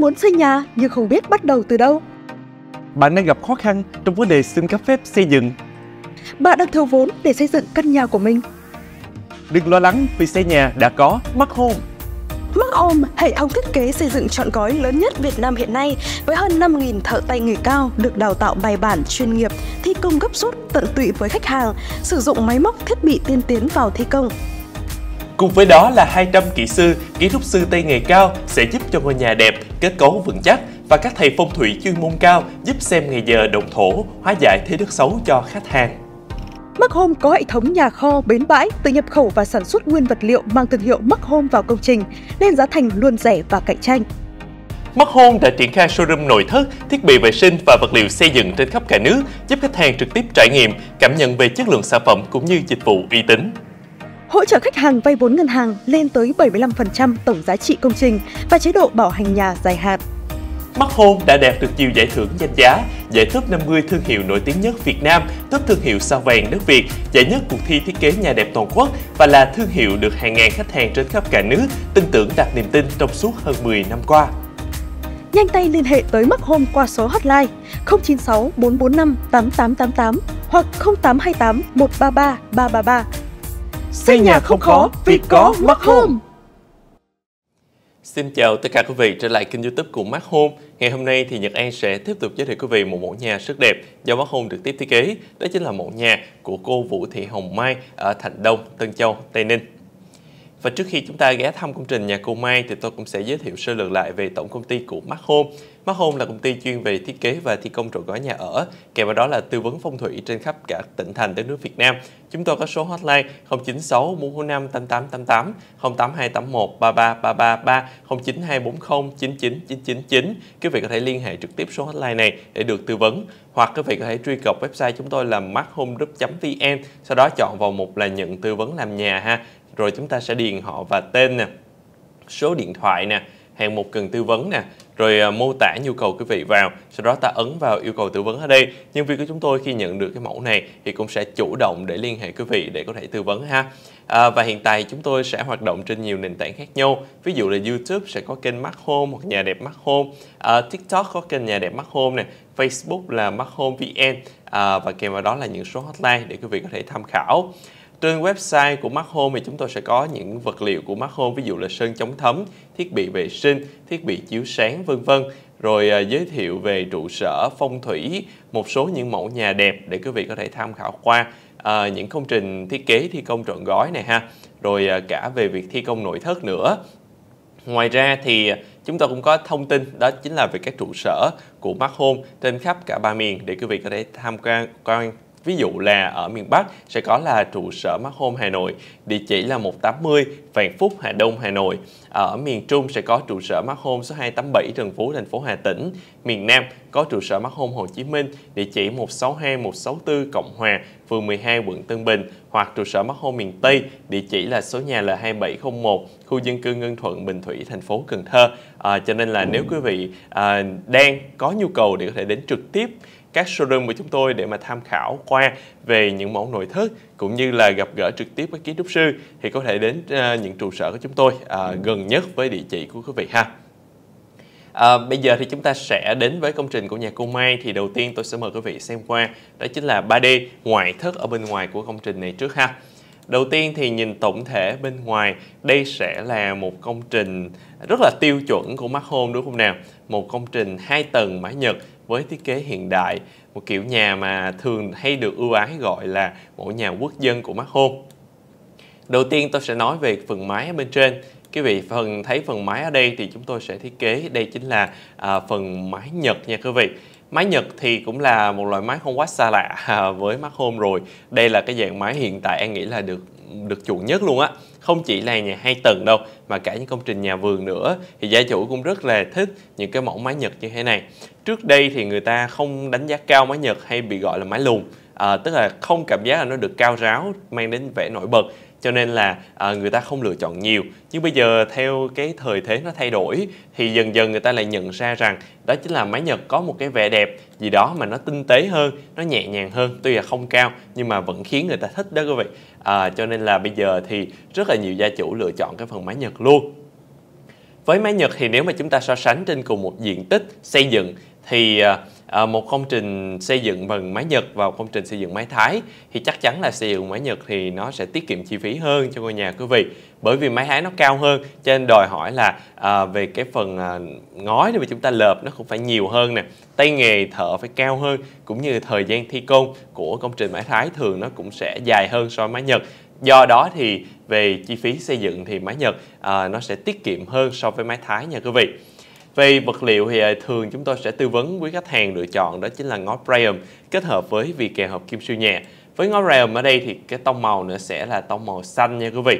muốn xây nhà nhưng không biết bắt đầu từ đâu. Bạn đang gặp khó khăn trong vấn đề xin cấp phép xây dựng. Bạn đang thiếu vốn để xây dựng căn nhà của mình. Đừng lo lắng vì xây nhà đã có Mark Home. Mark Home, hệ thống thiết kế xây dựng trọn gói lớn nhất Việt Nam hiện nay với hơn 5.000 thợ tay nghề cao được đào tạo bài bản chuyên nghiệp, thi công gấp rút tận tụy với khách hàng, sử dụng máy móc thiết bị tiên tiến vào thi công Cùng với đó là 200 kỹ sư, kỹ trúc sư tay nghề cao sẽ giúp cho ngôi nhà đẹp, kết cấu vững chắc và các thầy phong thủy chuyên môn cao giúp xem ngày giờ động thổ, hóa giải thế đất xấu cho khách hàng. Mắc Home có hệ thống nhà kho, bến bãi từ nhập khẩu và sản xuất nguyên vật liệu mang thương hiệu Mắc Home vào công trình, nên giá thành luôn rẻ và cạnh tranh. Mắc Home đã triển khai showroom nội thất, thiết bị vệ sinh và vật liệu xây dựng trên khắp cả nước, giúp khách hàng trực tiếp trải nghiệm, cảm nhận về chất lượng sản phẩm cũng như dịch vụ uy tín hỗ trợ khách hàng vay vốn ngân hàng lên tới 75% tổng giá trị công trình và chế độ bảo hành nhà dài hạn. Mắt Hôn đã đạt được nhiều giải thưởng danh giá, giải top 50 thương hiệu nổi tiếng nhất Việt Nam, top thương hiệu sao vàng nước Việt, giải nhất cuộc thi thiết kế nhà đẹp toàn quốc và là thương hiệu được hàng ngàn khách hàng trên khắp cả nước tin tưởng đặt niềm tin trong suốt hơn 10 năm qua. Nhanh tay liên hệ tới Mắt Hôn qua số hotline 096 445 8888 hoặc 0828 133 333 Xây nhà không khó, vì có mắt home. Xin chào tất cả quý vị trở lại kênh youtube của Mát Home. Ngày hôm nay thì Nhật An sẽ tiếp tục giới thiệu quý vị một mẫu nhà rất đẹp do Mát Home được tiếp thiết kế. Đó chính là mẫu nhà của cô Vũ Thị Hồng Mai ở Thạnh Đông, Tân Châu, Tây Ninh. Và trước khi chúng ta ghé thăm công trình nhà cô Mai thì tôi cũng sẽ giới thiệu sơ lược lại về tổng công ty của Mát Home Mắt Home là công ty chuyên về thiết kế và thi công trọn gói nhà ở, kèm vào đó là tư vấn phong thủy trên khắp cả tỉnh thành đến nước Việt Nam. Chúng tôi có số hotline 096 445 8888, 08281 33333, 09240 99999. Quý vị có thể liên hệ trực tiếp số hotline này để được tư vấn hoặc quý vị có thể truy cập website chúng tôi là macthomegroup.vn sau đó chọn vào mục là nhận tư vấn làm nhà ha rồi chúng ta sẽ điền họ và tên nè số điện thoại nè hẹn một cần tư vấn nè rồi à, mô tả nhu cầu quý vị vào sau đó ta ấn vào yêu cầu tư vấn ở đây nhân viên của chúng tôi khi nhận được cái mẫu này thì cũng sẽ chủ động để liên hệ quý vị để có thể tư vấn ha À, và hiện tại chúng tôi sẽ hoạt động trên nhiều nền tảng khác nhau ví dụ là YouTube sẽ có kênh Mắt Home hoặc nhà đẹp Mắt Home à, TikTok có kênh nhà đẹp Mắt Home này Facebook là Mắt Home VN à, và kèm vào đó là những số hotline để quý vị có thể tham khảo trên website của Mắt Home thì chúng tôi sẽ có những vật liệu của Mắt Home, ví dụ là sơn chống thấm, thiết bị vệ sinh, thiết bị chiếu sáng vân vân rồi uh, giới thiệu về trụ sở phong thủy một số những mẫu nhà đẹp để quý vị có thể tham khảo qua à, những công trình thiết kế thi công trọn gói này ha rồi uh, cả về việc thi công nội thất nữa ngoài ra thì chúng tôi cũng có thông tin đó chính là về các trụ sở của Mắt Home trên khắp cả ba miền để quý vị có thể tham quan, quan Ví dụ là ở miền Bắc sẽ có là trụ sở Mắc Hôm Hà Nội, địa chỉ là 180 Phạm Phúc, Hà Đông, Hà Nội. Ở miền Trung sẽ có trụ sở Mắc Hôm số 287 Trần Phú, thành phố Hà Tĩnh. Miền Nam có trụ sở Mắc Hôm Hồ Chí Minh, địa chỉ 162 164 Cộng Hòa, phường 12, quận Tân Bình hoặc trụ sở Mắc Hôm miền Tây, địa chỉ là số nhà là 2701 khu dân cư Ngân Thuận, Bình Thủy, thành phố Cần Thơ. À, cho nên là nếu quý vị à, đang có nhu cầu để có thể đến trực tiếp các showroom của chúng tôi để mà tham khảo qua về những mẫu nội thất cũng như là gặp gỡ trực tiếp các kiến trúc sư thì có thể đến uh, những trụ sở của chúng tôi uh, gần nhất với địa chỉ của quý vị ha. À, bây giờ thì chúng ta sẽ đến với công trình của nhà cô Mai thì đầu tiên tôi sẽ mời quý vị xem qua đó chính là 3D ngoại thất ở bên ngoài của công trình này trước ha. Đầu tiên thì nhìn tổng thể bên ngoài, đây sẽ là một công trình rất là tiêu chuẩn của Mark Home đúng không nào? Một công trình hai tầng mái Nhật với thiết kế hiện đại, một kiểu nhà mà thường hay được ưu ái gọi là mẫu nhà quốc dân của Marco. Đầu tiên tôi sẽ nói về phần mái ở bên trên. Quý vị phần thấy phần mái ở đây thì chúng tôi sẽ thiết kế đây chính là à, phần mái Nhật nha quý vị. Máy Nhật thì cũng là một loại máy không quá xa lạ với Mark Home rồi. Đây là cái dạng máy hiện tại em nghĩ là được được chuộng nhất luôn á không chỉ là nhà hai tầng đâu mà cả những công trình nhà vườn nữa thì gia chủ cũng rất là thích những cái mẫu máy nhật như thế này trước đây thì người ta không đánh giá cao máy nhật hay bị gọi là máy lùn à, tức là không cảm giác là nó được cao ráo mang đến vẻ nổi bật cho nên là à, người ta không lựa chọn nhiều nhưng bây giờ theo cái thời thế nó thay đổi thì dần dần người ta lại nhận ra rằng đó chính là máy Nhật có một cái vẻ đẹp gì đó mà nó tinh tế hơn nó nhẹ nhàng hơn tuy là không cao nhưng mà vẫn khiến người ta thích đó quý vị à, cho nên là bây giờ thì rất là nhiều gia chủ lựa chọn cái phần máy Nhật luôn với máy Nhật thì nếu mà chúng ta so sánh trên cùng một diện tích xây dựng thì à, À, một công trình xây dựng bằng máy Nhật và một công trình xây dựng máy Thái thì chắc chắn là xây dựng máy Nhật thì nó sẽ tiết kiệm chi phí hơn cho ngôi nhà quý vị bởi vì máy Thái nó cao hơn cho nên đòi hỏi là à, về cái phần à, ngói để mà chúng ta lợp nó cũng phải nhiều hơn nè tay nghề thợ phải cao hơn cũng như thời gian thi công của công trình máy Thái thường nó cũng sẽ dài hơn so với máy Nhật do đó thì về chi phí xây dựng thì máy Nhật à, nó sẽ tiết kiệm hơn so với máy Thái nha quý vị về vật liệu thì à, thường chúng tôi sẽ tư vấn quý khách hàng lựa chọn đó chính là ngói Bram kết hợp với vì kè hợp kim siêu nhẹ. Với ngói Bram ở đây thì cái tông màu nữa sẽ là tông màu xanh nha quý vị.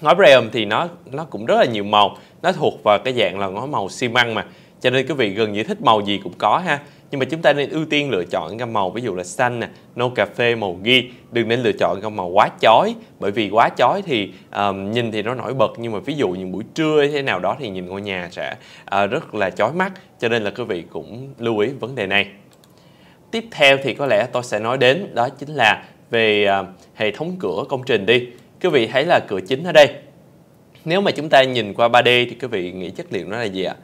Ngói Bram thì nó nó cũng rất là nhiều màu, nó thuộc vào cái dạng là ngói màu xi măng mà. Cho nên quý vị gần như thích màu gì cũng có ha nhưng mà chúng ta nên ưu tiên lựa chọn gam màu ví dụ là xanh nè nâu cà phê màu ghi đừng nên lựa chọn gam màu quá chói bởi vì quá chói thì um, nhìn thì nó nổi bật nhưng mà ví dụ những buổi trưa thế nào đó thì nhìn ngôi nhà sẽ uh, rất là chói mắt cho nên là quý vị cũng lưu ý vấn đề này tiếp theo thì có lẽ tôi sẽ nói đến đó chính là về uh, hệ thống cửa công trình đi quý vị thấy là cửa chính ở đây nếu mà chúng ta nhìn qua 3D thì quý vị nghĩ chất liệu nó là gì ạ?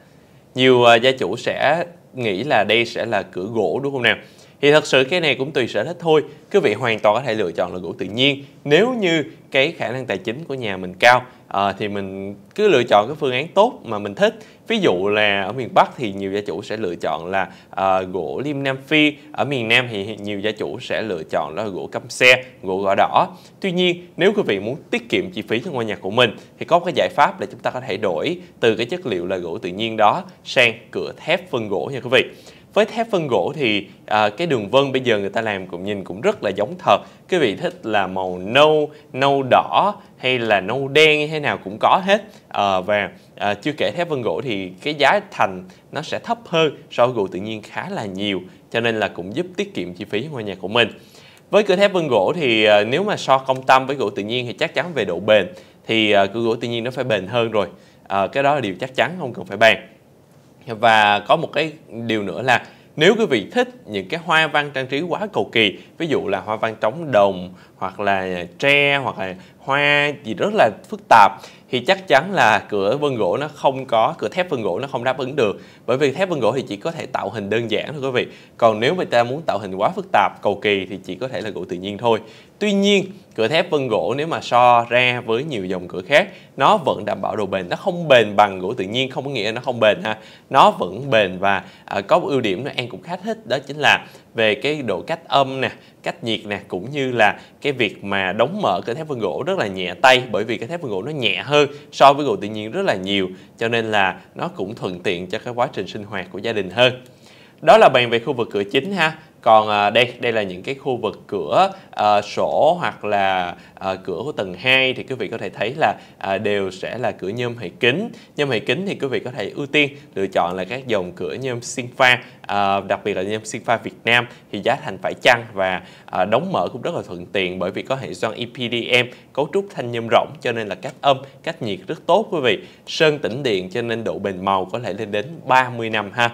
Nhiều ờ, gia chủ sẽ nghĩ là đây sẽ là cửa gỗ đúng không nào thì thật sự cái này cũng tùy sở thích thôi quý vị hoàn toàn có thể lựa chọn là gỗ tự nhiên nếu như cái khả năng tài chính của nhà mình cao à, thì mình cứ lựa chọn cái phương án tốt mà mình thích ví dụ là ở miền bắc thì nhiều gia chủ sẽ lựa chọn là à, gỗ lim nam phi ở miền nam thì nhiều gia chủ sẽ lựa chọn là gỗ căm xe gỗ gõ đỏ tuy nhiên nếu quý vị muốn tiết kiệm chi phí cho ngôi nhà của mình thì có cái giải pháp là chúng ta có thể đổi từ cái chất liệu là gỗ tự nhiên đó sang cửa thép phân gỗ nha quý vị với thép phân gỗ thì à, cái đường vân bây giờ người ta làm cũng nhìn cũng rất là giống thật quý vị thích là màu nâu nâu đỏ hay là nâu đen như thế nào cũng có hết à, và à, chưa kể thép vân gỗ thì cái giá thành nó sẽ thấp hơn so với gỗ tự nhiên khá là nhiều cho nên là cũng giúp tiết kiệm chi phí ngôi nhà của mình với cửa thép vân gỗ thì à, nếu mà so công tâm với gỗ tự nhiên thì chắc chắn về độ bền thì à, cửa gỗ tự nhiên nó phải bền hơn rồi à, cái đó là điều chắc chắn không cần phải bàn và có một cái điều nữa là nếu quý vị thích những cái hoa văn trang trí quá cầu kỳ ví dụ là hoa văn trống đồng hoặc là tre hoặc là hoa gì rất là phức tạp thì chắc chắn là cửa vân gỗ nó không có cửa thép vân gỗ nó không đáp ứng được bởi vì thép vân gỗ thì chỉ có thể tạo hình đơn giản thôi quý vị còn nếu người ta muốn tạo hình quá phức tạp cầu kỳ thì chỉ có thể là gỗ tự nhiên thôi tuy nhiên cửa thép vân gỗ nếu mà so ra với nhiều dòng cửa khác nó vẫn đảm bảo độ bền nó không bền bằng gỗ tự nhiên không có nghĩa nó không bền ha nó vẫn bền và à, có một ưu điểm mà an cũng khá thích đó chính là về cái độ cách âm nè cách nhiệt nè cũng như là cái việc mà đóng mở cửa thép vân gỗ rất là nhẹ tay bởi vì cái thép vân gỗ nó nhẹ hơn so với gỗ tự nhiên rất là nhiều cho nên là nó cũng thuận tiện cho cái quá trình sinh hoạt của gia đình hơn đó là bàn về khu vực cửa chính ha còn à, đây đây là những cái khu vực cửa à, sổ hoặc là à, cửa của tầng 2 thì quý vị có thể thấy là à, đều sẽ là cửa nhôm hệ kính nhôm hệ kính thì quý vị có thể ưu tiên lựa chọn là các dòng cửa nhôm sinh pha à, đặc biệt là nhôm sinh pha Việt Nam thì giá thành phải chăng và à, đóng mở cũng rất là thuận tiện bởi vì có hệ xoan EPDM cấu trúc thanh nhôm rỗng cho nên là cách âm cách nhiệt rất tốt quý vị sơn tĩnh điện cho nên độ bền màu có thể lên đến 30 năm ha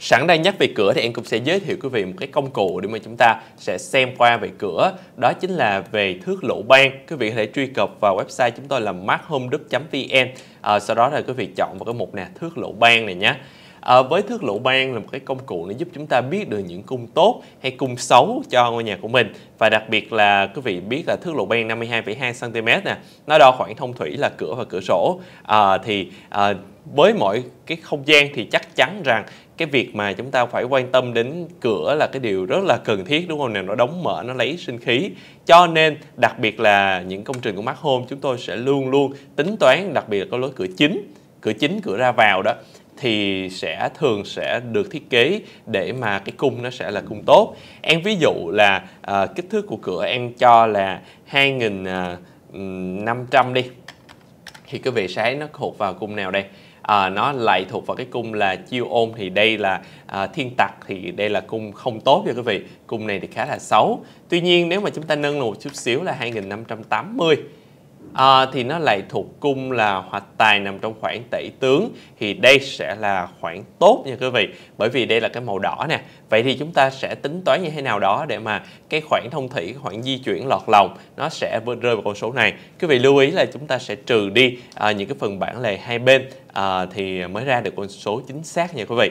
Sẵn đây nhắc về cửa thì em cũng sẽ giới thiệu quý vị một cái công cụ để mà chúng ta sẽ xem qua về cửa Đó chính là về thước lỗ ban Quý vị có thể truy cập vào website chúng tôi là markhomeduc.vn à, ờ, Sau đó là quý vị chọn vào cái mục nè thước lỗ ban này nhé à, với thước lỗ ban là một cái công cụ nó giúp chúng ta biết được những cung tốt hay cung xấu cho ngôi nhà của mình và đặc biệt là quý vị biết là thước lỗ ban 52,2 cm nè nó đo khoảng thông thủy là cửa và cửa sổ à, thì à, với mỗi cái không gian thì chắc chắn rằng cái việc mà chúng ta phải quan tâm đến cửa là cái điều rất là cần thiết đúng không nào nó đóng mở nó lấy sinh khí cho nên đặc biệt là những công trình của mắt hôm chúng tôi sẽ luôn luôn tính toán đặc biệt là có lối cửa chính cửa chính cửa ra vào đó thì sẽ thường sẽ được thiết kế để mà cái cung nó sẽ là cung tốt em ví dụ là uh, kích thước của cửa em cho là 2.500 à, đi thì cái vị sáng nó thuộc vào cung nào đây à, nó lại thuộc vào cái cung là chiêu ôn thì đây là à, thiên tặc thì đây là cung không tốt cho quý vị cung này thì khá là xấu tuy nhiên nếu mà chúng ta nâng một chút xíu là 2580 à, thì nó lại thuộc cung là hoạch tài nằm trong khoảng tẩy tướng thì đây sẽ là khoảng tốt nha quý vị bởi vì đây là cái màu đỏ nè vậy thì chúng ta sẽ tính toán như thế nào đó để mà cái khoảng thông thủy khoảng di chuyển lọt lòng nó sẽ rơi vào con số này quý vị lưu ý là chúng ta sẽ trừ đi à, những cái phần bản lề hai bên à, thì mới ra được con số chính xác nha quý vị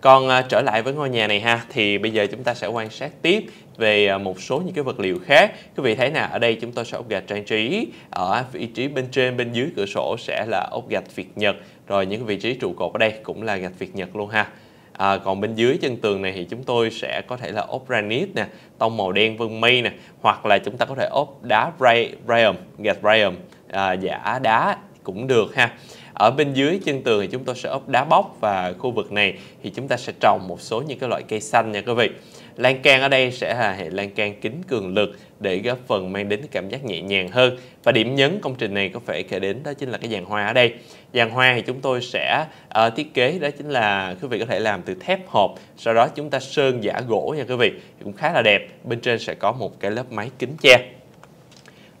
còn uh, à, trở lại với ngôi nhà này ha thì bây giờ chúng ta sẽ quan sát tiếp về à, một số những cái vật liệu khác. Quý vị thấy nè, ở đây chúng tôi sẽ ốp gạch trang trí, ở vị trí bên trên bên dưới cửa sổ sẽ là ốp gạch Việt Nhật, rồi những vị trí trụ cột ở đây cũng là gạch Việt Nhật luôn ha. À, còn bên dưới chân tường này thì chúng tôi sẽ có thể là ốp granite nè, tông màu đen vân mây nè, hoặc là chúng ta có thể ốp đá bra, Brium, gạch Brium, à, giả đá cũng được ha ở bên dưới chân tường thì chúng tôi sẽ ốp đá bóc và khu vực này thì chúng ta sẽ trồng một số những cái loại cây xanh nha quý vị lan can ở đây sẽ là hệ lan can kính cường lực để góp phần mang đến cảm giác nhẹ nhàng hơn và điểm nhấn công trình này có thể kể đến đó chính là cái dàn hoa ở đây dàn hoa thì chúng tôi sẽ uh, thiết kế đó chính là quý vị có thể làm từ thép hộp sau đó chúng ta sơn giả gỗ nha quý vị cũng khá là đẹp bên trên sẽ có một cái lớp máy kính che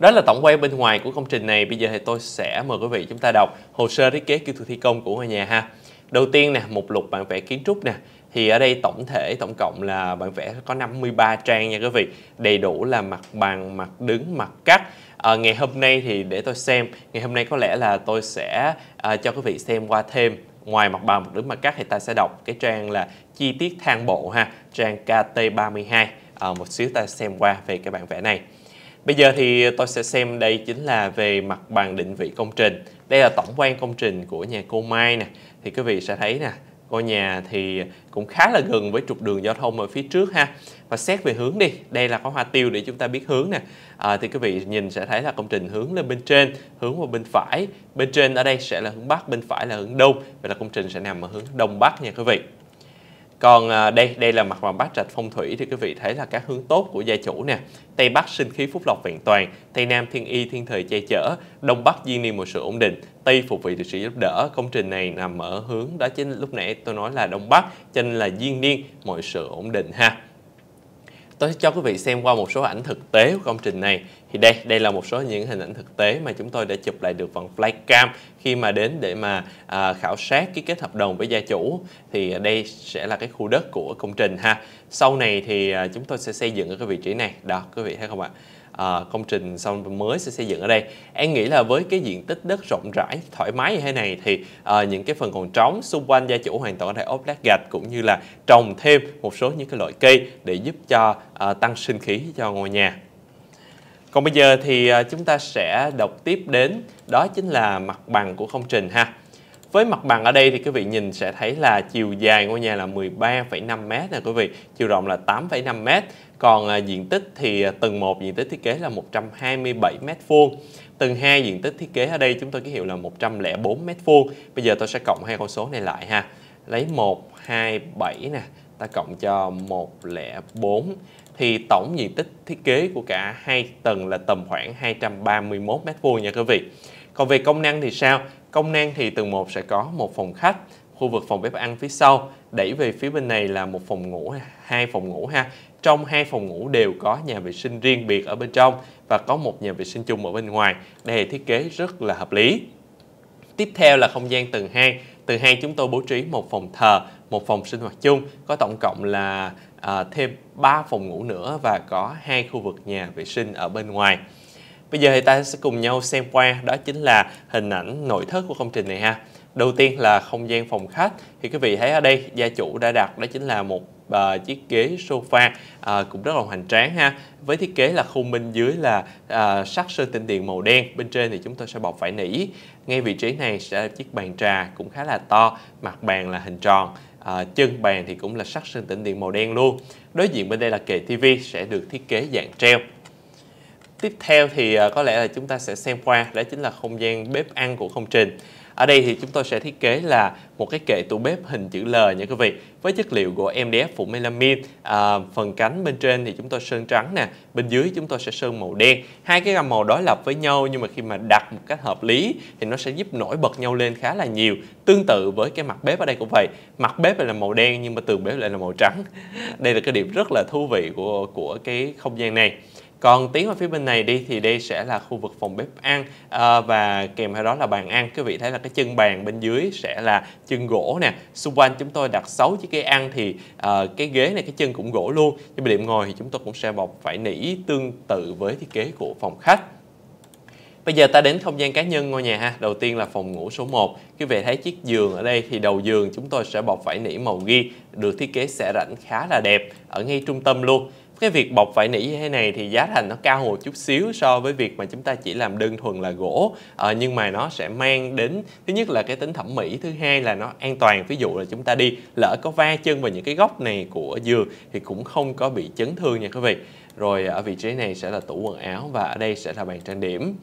đó là tổng quan bên ngoài của công trình này. Bây giờ thì tôi sẽ mời quý vị chúng ta đọc hồ sơ thiết kế kỹ thuật thi công của ngôi nhà ha. Đầu tiên nè, mục lục bản vẽ kiến trúc nè. Thì ở đây tổng thể tổng cộng là bản vẽ có 53 trang nha quý vị. Đầy đủ là mặt bằng, mặt đứng, mặt cắt. À, ngày hôm nay thì để tôi xem, ngày hôm nay có lẽ là tôi sẽ à, cho quý vị xem qua thêm ngoài mặt bằng mặt đứng mặt cắt thì ta sẽ đọc cái trang là chi tiết thang bộ ha, trang KT32. À, ờ, một xíu ta xem qua về cái bản vẽ này. Bây giờ thì tôi sẽ xem đây chính là về mặt bằng định vị công trình. Đây là tổng quan công trình của nhà cô Mai nè. Thì quý vị sẽ thấy nè, ngôi nhà thì cũng khá là gần với trục đường giao thông ở phía trước ha. Và xét về hướng đi, đây là có hoa tiêu để chúng ta biết hướng nè. À, thì quý vị nhìn sẽ thấy là công trình hướng lên bên trên, hướng vào bên phải. Bên trên ở đây sẽ là hướng Bắc, bên phải là hướng Đông. Vậy là công trình sẽ nằm ở hướng Đông Bắc nha quý vị còn à, đây đây là mặt bằng bát trạch phong thủy thì quý vị thấy là các hướng tốt của gia chủ nè tây bắc sinh khí phúc lộc vẹn toàn tây nam thiên y thiên thời che chở đông bắc duyên niên một sự ổn định tây phục vị được sự giúp đỡ công trình này nằm ở hướng đó chính lúc nãy tôi nói là đông bắc cho nên là duyên niên mọi sự ổn định ha tôi sẽ cho quý vị xem qua một số ảnh thực tế của công trình này thì đây đây là một số những hình ảnh thực tế mà chúng tôi đã chụp lại được bằng flycam khi mà đến để mà à, khảo sát ký kết hợp đồng với gia chủ thì đây sẽ là cái khu đất của công trình ha sau này thì à, chúng tôi sẽ xây dựng ở cái vị trí này đó quý vị thấy không ạ à, công trình xong mới sẽ xây dựng ở đây em nghĩ là với cái diện tích đất rộng rãi thoải mái như thế này thì à, những cái phần còn trống xung quanh gia chủ hoàn toàn có thể ốp lát gạch cũng như là trồng thêm một số những cái loại cây để giúp cho à, tăng sinh khí cho ngôi nhà còn bây giờ thì chúng ta sẽ đọc tiếp đến đó chính là mặt bằng của công trình ha với mặt bằng ở đây thì quý vị nhìn sẽ thấy là chiều dài ngôi nhà là 13,5 m nè quý vị, chiều rộng là 8,5 m. Còn à, diện tích thì à, tầng 1 diện tích thiết kế là 127 m2. Tầng 2 diện tích thiết kế ở đây chúng tôi ký hiệu là 104 m2. Bây giờ tôi sẽ cộng hai con số này lại ha. Lấy 127 nè, ta cộng cho 104 thì tổng diện tích thiết kế của cả hai tầng là tầm khoảng 231 m2 nha quý vị. Còn về công năng thì sao? Công năng thì tầng 1 sẽ có một phòng khách, khu vực phòng bếp ăn phía sau, đẩy về phía bên này là một phòng ngủ, hai phòng ngủ ha. Trong hai phòng ngủ đều có nhà vệ sinh riêng biệt ở bên trong và có một nhà vệ sinh chung ở bên ngoài. Đây thiết kế rất là hợp lý. Tiếp theo là không gian tầng 2. Tầng 2 chúng tôi bố trí một phòng thờ, một phòng sinh hoạt chung, có tổng cộng là à, thêm 3 phòng ngủ nữa và có hai khu vực nhà vệ sinh ở bên ngoài. Bây giờ thì ta sẽ cùng nhau xem qua đó chính là hình ảnh nội thất của công trình này ha. Đầu tiên là không gian phòng khách thì quý vị thấy ở đây gia chủ đã đặt đó chính là một à, chiếc ghế sofa à, cũng rất là hoành tráng ha với thiết kế là khung bên dưới là à, sắt sơn tinh điện màu đen bên trên thì chúng tôi sẽ bọc vải nỉ ngay vị trí này sẽ là chiếc bàn trà cũng khá là to mặt bàn là hình tròn à, chân bàn thì cũng là sắt sơn tĩnh điện màu đen luôn đối diện bên đây là kệ tivi sẽ được thiết kế dạng treo tiếp theo thì à, có lẽ là chúng ta sẽ xem qua đó chính là không gian bếp ăn của công trình ở đây thì chúng tôi sẽ thiết kế là một cái kệ tủ bếp hình chữ L nha quý vị với chất liệu gỗ MDF phủ melamine à, phần cánh bên trên thì chúng tôi sơn trắng nè bên dưới chúng tôi sẽ sơn màu đen hai cái gam màu đối lập với nhau nhưng mà khi mà đặt một cách hợp lý thì nó sẽ giúp nổi bật nhau lên khá là nhiều tương tự với cái mặt bếp ở đây cũng vậy mặt bếp lại là màu đen nhưng mà tường bếp lại là màu trắng đây là cái điểm rất là thú vị của của cái không gian này còn tiến qua phía bên này đi thì đây sẽ là khu vực phòng bếp ăn à, và kèm theo đó là bàn ăn. Quý vị thấy là cái chân bàn bên dưới sẽ là chân gỗ nè. Xung quanh chúng tôi đặt 6 chiếc ghế ăn thì à, cái ghế này cái chân cũng gỗ luôn. Nhưng mà điểm ngồi thì chúng tôi cũng sẽ bọc phải nỉ tương tự với thiết kế của phòng khách. Bây giờ ta đến không gian cá nhân ngôi nhà ha. Đầu tiên là phòng ngủ số 1. Quý vị thấy chiếc giường ở đây thì đầu giường chúng tôi sẽ bọc vải nỉ màu ghi, được thiết kế sẽ rảnh khá là đẹp ở ngay trung tâm luôn cái việc bọc vải nỉ như thế này thì giá thành nó cao một chút xíu so với việc mà chúng ta chỉ làm đơn thuần là gỗ à, nhưng mà nó sẽ mang đến thứ nhất là cái tính thẩm mỹ thứ hai là nó an toàn ví dụ là chúng ta đi lỡ có va chân vào những cái góc này của giường thì cũng không có bị chấn thương nha quý vị rồi ở vị trí này sẽ là tủ quần áo và ở đây sẽ là bàn trang điểm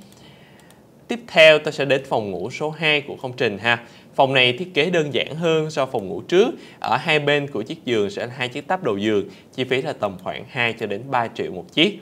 Tiếp theo ta sẽ đến phòng ngủ số 2 của công trình ha. Phòng này thiết kế đơn giản hơn so phòng ngủ trước. Ở hai bên của chiếc giường sẽ là hai chiếc táp đầu giường, chi phí là tầm khoảng 2 cho đến 3 triệu một chiếc.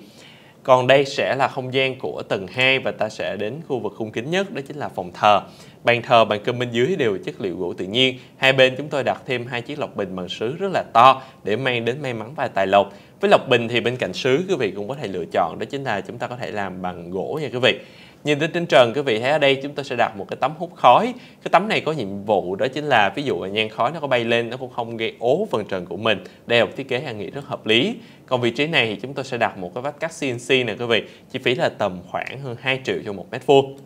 Còn đây sẽ là không gian của tầng 2 và ta sẽ đến khu vực khung kính nhất, đó chính là phòng thờ. Bàn thờ, bàn cơm bên dưới đều chất liệu gỗ tự nhiên. Hai bên chúng tôi đặt thêm hai chiếc lọc bình bằng sứ rất là to để mang đến may mắn và tài lộc. Với lọc bình thì bên cạnh sứ quý vị cũng có thể lựa chọn, đó chính là chúng ta có thể làm bằng gỗ nha quý vị nhìn lên trên trần quý vị thấy ở đây chúng tôi sẽ đặt một cái tấm hút khói cái tấm này có nhiệm vụ đó chính là ví dụ là nhan khói nó có bay lên nó cũng không gây ố phần trần của mình đây là một thiết kế hàng nghĩ rất hợp lý còn vị trí này thì chúng tôi sẽ đặt một cái vách cắt CNC này quý vị chi phí là tầm khoảng hơn 2 triệu cho một mét vuông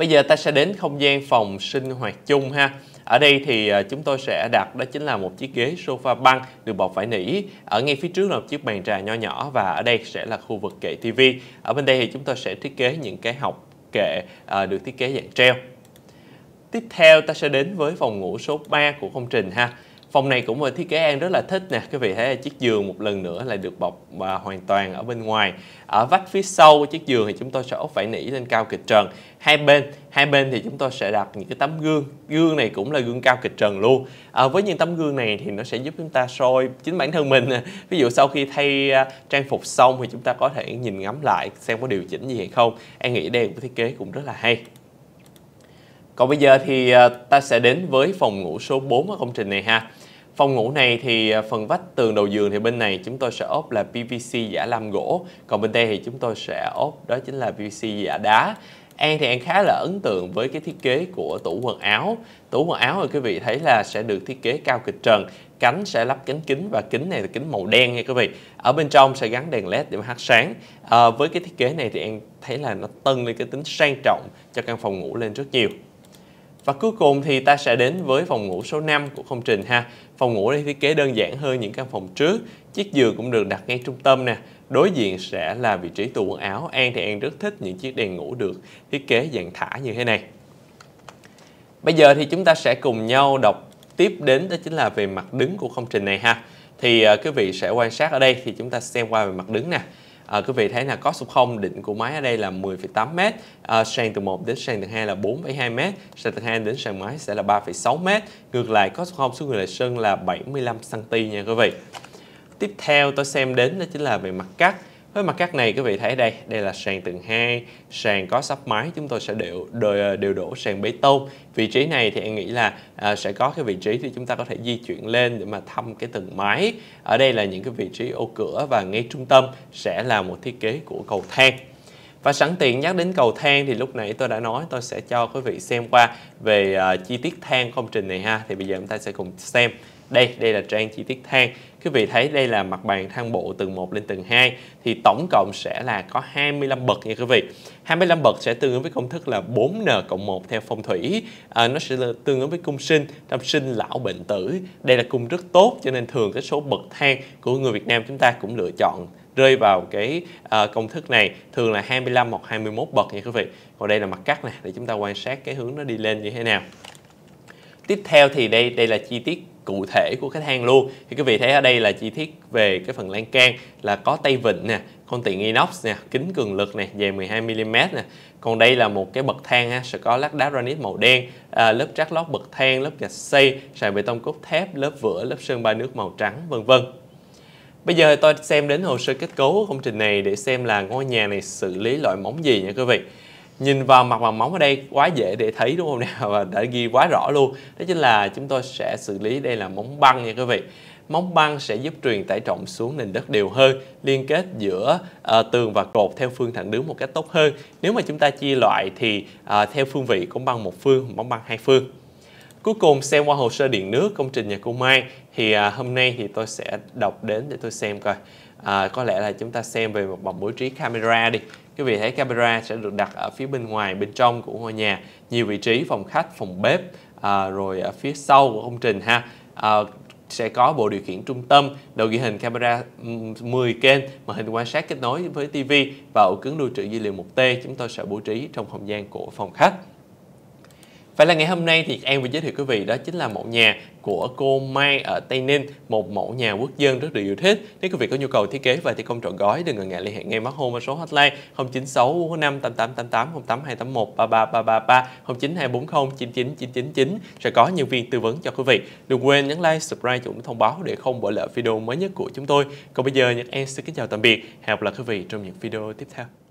Bây giờ ta sẽ đến không gian phòng sinh hoạt chung ha. Ở đây thì ờ, chúng tôi sẽ đặt đó chính là một chiếc ghế sofa băng được bọc vải nỉ. Ở ngay phía trước là một chiếc bàn trà nho nhỏ và ở đây sẽ là khu vực kệ tivi. Ở bên đây thì chúng tôi sẽ thiết kế những cái học kệ ờ, được thiết kế dạng treo. Tiếp theo ta sẽ đến với phòng ngủ số 3 của công trình ha. Phòng này cũng là thiết kế An rất là thích nè Quý vị thấy chiếc giường một lần nữa lại được bọc và hoàn toàn ở bên ngoài Ở vách phía sau của chiếc giường thì chúng tôi sẽ ốp vải nỉ lên cao kịch trần Hai bên, hai bên thì chúng tôi sẽ đặt những cái tấm gương Gương này cũng là gương cao kịch trần luôn à, Với những tấm gương này thì nó sẽ giúp chúng ta soi chính bản thân mình Ví dụ sau khi thay à, trang phục xong thì chúng ta có thể nhìn ngắm lại xem có điều chỉnh gì hay không An nghĩ đây của thiết kế cũng rất là hay còn bây giờ thì à, ta sẽ đến với phòng ngủ số 4 ở công trình này ha. Phòng ngủ này thì à, phần vách tường đầu giường thì bên này chúng tôi sẽ ốp là PVC giả lam gỗ, còn bên đây thì chúng tôi sẽ ốp đó chính là PVC giả đá. An thì An khá là ấn tượng với cái thiết kế của tủ quần áo. Tủ quần áo thì quý vị thấy là sẽ được thiết kế cao kịch trần, cánh sẽ lắp cánh kính và kính này là kính màu đen nha quý vị. Ở bên trong sẽ gắn đèn led để mà hát sáng. À, với cái thiết kế này thì An thấy là nó tân lên cái tính sang trọng cho căn phòng ngủ lên rất nhiều. Và cuối cùng thì ta sẽ đến với phòng ngủ số 5 của công trình ha. Phòng ngủ này thiết kế đơn giản hơn những căn phòng trước. Chiếc giường cũng được đặt ngay trung tâm nè. Đối diện sẽ là vị trí tủ quần áo. An thì An rất thích những chiếc đèn ngủ được thiết kế dạng thả như thế này. Bây giờ thì chúng ta sẽ cùng nhau đọc tiếp đến đó chính là về mặt đứng của công trình này ha. Thì à, quý vị sẽ quan sát ở đây thì chúng ta xem qua về mặt đứng nè à, quý vị thấy là có số không định của máy ở đây là 10,8m à, ờ, sàn từ 1 đến sàn từ 2 là 4,2m sàn từ 2 đến sàn máy sẽ là 3,6m ngược lại có số không xuống người lại sơn là 75cm nha quý vị tiếp theo tôi xem đến đó chính là về mặt cắt với mặt cắt này quý vị thấy đây, đây là sàn tầng 2, sàn có sắp mái chúng tôi sẽ đều đều, đổ sàn bê tông. Vị trí này thì em nghĩ là à, sẽ có cái vị trí thì chúng ta có thể di chuyển lên để mà thăm cái tầng mái. Ở đây là những cái vị trí ô cửa và ngay trung tâm sẽ là một thiết kế của cầu thang. Và sẵn tiện nhắc đến cầu thang thì lúc nãy tôi đã nói tôi sẽ cho quý vị xem qua về uh, chi tiết thang công trình này ha. Thì bây giờ chúng ta sẽ cùng xem. Đây, đây là trang chi tiết thang Quý vị thấy đây là mặt bàn thang bộ tầng 1 lên tầng 2 thì tổng cộng sẽ là có 25 bậc nha quý vị. 25 bậc sẽ tương ứng với công thức là 4N cộng 1 theo phong thủy. À, nó sẽ tương ứng với cung sinh, tam sinh, lão, bệnh tử. Đây là cung rất tốt cho nên thường cái số bậc thang của người Việt Nam chúng ta cũng lựa chọn rơi vào cái uh, công thức này thường là 25 hoặc 21 bậc nha quý vị. Còn đây là mặt cắt này để chúng ta quan sát cái hướng nó đi lên như thế nào tiếp theo thì đây đây là chi tiết cụ thể của khách hàng luôn thì quý vị thấy ở đây là chi tiết về cái phần lan can là có tay vịn nè con tiện inox nè kính cường lực nè dày 12 mm nè còn đây là một cái bậc thang ha, sẽ có lát đá granite màu đen à, lớp trát lót bậc thang lớp gạch xây sàn bê tông cốt thép lớp vữa lớp sơn ba nước màu trắng vân vân Bây giờ tôi xem đến hồ sơ kết cấu của công trình này để xem là ngôi nhà này xử lý loại móng gì nha quý vị nhìn vào mặt bằng móng ở đây quá dễ để thấy đúng không nào và đã ghi quá rõ luôn đó chính là chúng tôi sẽ xử lý đây là móng băng nha quý vị móng băng sẽ giúp truyền tải trọng xuống nền đất đều hơn, liên kết giữa uh, tường và cột theo phương thẳng đứng một cách tốt hơn. Nếu mà chúng ta chia loại thì uh, theo phương vị cũng băng một phương, móng băng hai phương. Cuối cùng xem qua hồ sơ điện nước công trình nhà cô Mai thì uh, hôm nay thì tôi sẽ đọc đến để tôi xem coi. À, có lẽ là chúng ta xem về một vòng bố trí camera đi Quý vị thấy camera sẽ được đặt ở phía bên ngoài, bên trong của ngôi nhà, nhiều vị trí phòng khách, phòng bếp, à, rồi ở phía sau của công trình ha. À, sẽ có bộ điều khiển trung tâm, đầu ghi hình camera 10 kênh, màn hình quan sát kết nối với TV và ổ cứng lưu trữ dữ liệu 1T chúng tôi sẽ bố trí trong không gian của phòng khách. Vậy là ngày hôm nay thì em vừa giới thiệu quý vị đó chính là mẫu nhà của cô Mai ở Tây Ninh, một mẫu nhà quốc dân rất được yêu thích. Nếu quý vị có nhu cầu thiết kế và thi công trọn gói, đừng ngần ngại liên hệ ngay mắt hôn qua số hotline 096 5 8888 08281 33333 99999 sẽ có nhân viên tư vấn cho quý vị. Đừng quên nhấn like, subscribe và thông báo để không bỏ lỡ video mới nhất của chúng tôi. Còn bây giờ Nhật em xin kính chào tạm biệt. Hẹn gặp lại quý vị trong những video tiếp theo.